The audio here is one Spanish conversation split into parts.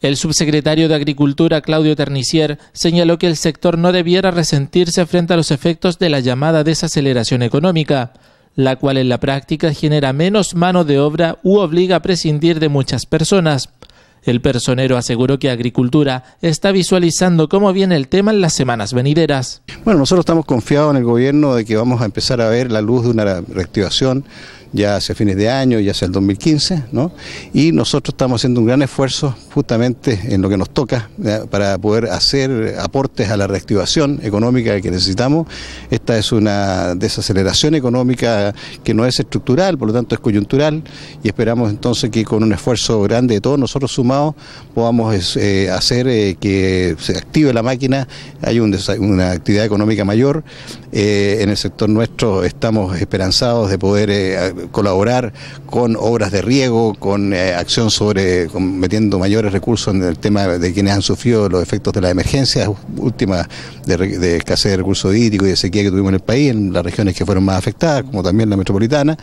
El subsecretario de Agricultura, Claudio Ternicier, señaló que el sector no debiera resentirse frente a los efectos de la llamada desaceleración económica, la cual en la práctica genera menos mano de obra u obliga a prescindir de muchas personas. El personero aseguró que Agricultura está visualizando cómo viene el tema en las semanas venideras. Bueno, nosotros estamos confiados en el gobierno de que vamos a empezar a ver la luz de una reactivación ya hacia fines de año, ya hacia el 2015, ¿no? Y nosotros estamos haciendo un gran esfuerzo justamente en lo que nos toca para poder hacer aportes a la reactivación económica que necesitamos. Esta es una desaceleración económica que no es estructural, por lo tanto es coyuntural y esperamos entonces que con un esfuerzo grande de todos nosotros sumados podamos eh, hacer eh, que se active la máquina, hay una actividad económica mayor. Eh, en el sector nuestro estamos esperanzados de poder colaborar con obras de riego, con eh, acción sobre, metiendo mayores recursos en el tema de quienes han sufrido los efectos de las emergencias últimas de, escasez de recursos hídricos y de sequía que tuvimos en el país, en las regiones que fueron más afectadas, como también la metropolitana.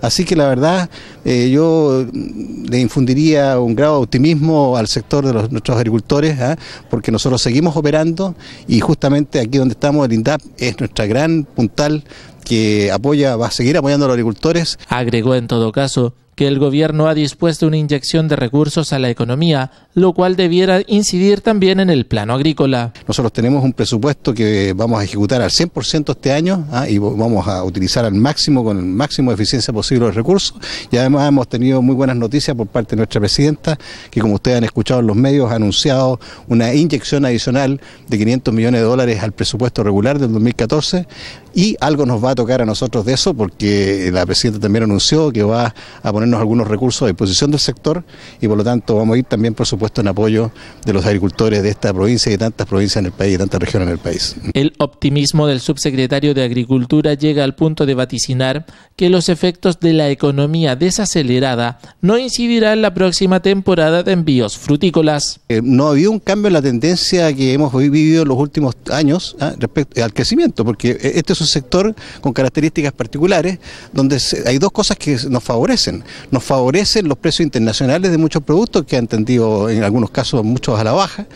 Así que la verdad, eh, yo le infundiría un grado de optimismo al sector de nuestros agricultores, ¿ah? porque nosotros seguimos operando y justamente aquí donde estamos, el INDAP es nuestra gran puntal que apoya, va a seguir apoyando a los agricultores. Agregó en todo caso que el gobierno ha dispuesto una inyección de recursos a la economía, lo cual debiera incidir también en el plano agrícola. Nosotros tenemos un presupuesto que vamos a ejecutar al 100% este año ¿ah? y vamos a utilizar al máximo, con el máximo de eficiencia posible los recursos. Y además hemos tenido muy buenas noticias por parte de nuestra presidenta, que como ustedes han escuchado en los medios, ha anunciado una inyección adicional de 500 millones de dólares al presupuesto regular del 2014 y algo nos va a tocar a nosotros de eso porque la presidenta también anunció que va a poner algunos recursos a disposición del sector y por lo tanto vamos a ir también, por supuesto, en apoyo de los agricultores de esta provincia y de tantas provincias en el país y de tantas regiones en el país. El optimismo del subsecretario de Agricultura llega al punto de vaticinar que los efectos de la economía desacelerada no incidirán en la próxima temporada de envíos frutícolas. Eh, no ha habido un cambio en la tendencia que hemos vivido en los últimos años ¿ah? respecto al crecimiento, porque eh, este es un sector con características particulares donde hay dos cosas que nos favorecen nos favorecen los precios internacionales de muchos productos que han tendido en algunos casos muchos a la baja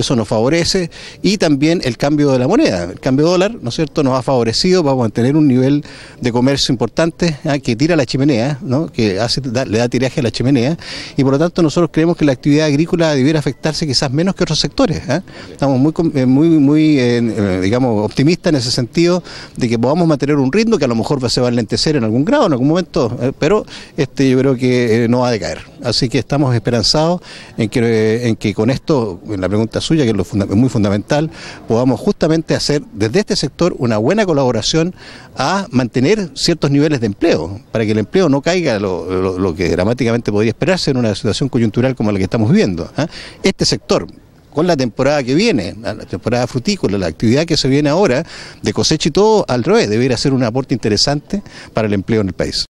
eso nos favorece. Y también el cambio de la moneda, el cambio dólar, ¿no es cierto?, nos ha favorecido, vamos a tener un nivel de comercio importante ah, que tira la chimenea, ¿no? que le da tiraje a la chimenea, y por lo tanto nosotros creemos que la actividad agrícola debiera afectarse quizás menos que otros sectores. ¿ah? Estamos muy, eh, muy, muy eh, eh, digamos, optimistas en ese sentido de que podamos mantener un ritmo que a lo mejor va a enlentecer en algún grado, en algún momento, pero este, yo creo que no va a decaer. Así que estamos esperanzados en que, en que con esto, en la pregunta suya, que es, lo muy fundamental, podamos justamente hacer desde este sector una buena colaboración a mantener ciertos niveles de empleo, para que el empleo no caiga lo, que dramáticamente podría esperarse en una situación coyuntural como la que estamos viviendo. ¿ah? Este sector, con la temporada que viene, la temporada frutícola, la actividad que se viene ahora de cosecha y todo, al revés, debería ser un aporte interesante para el empleo en el país.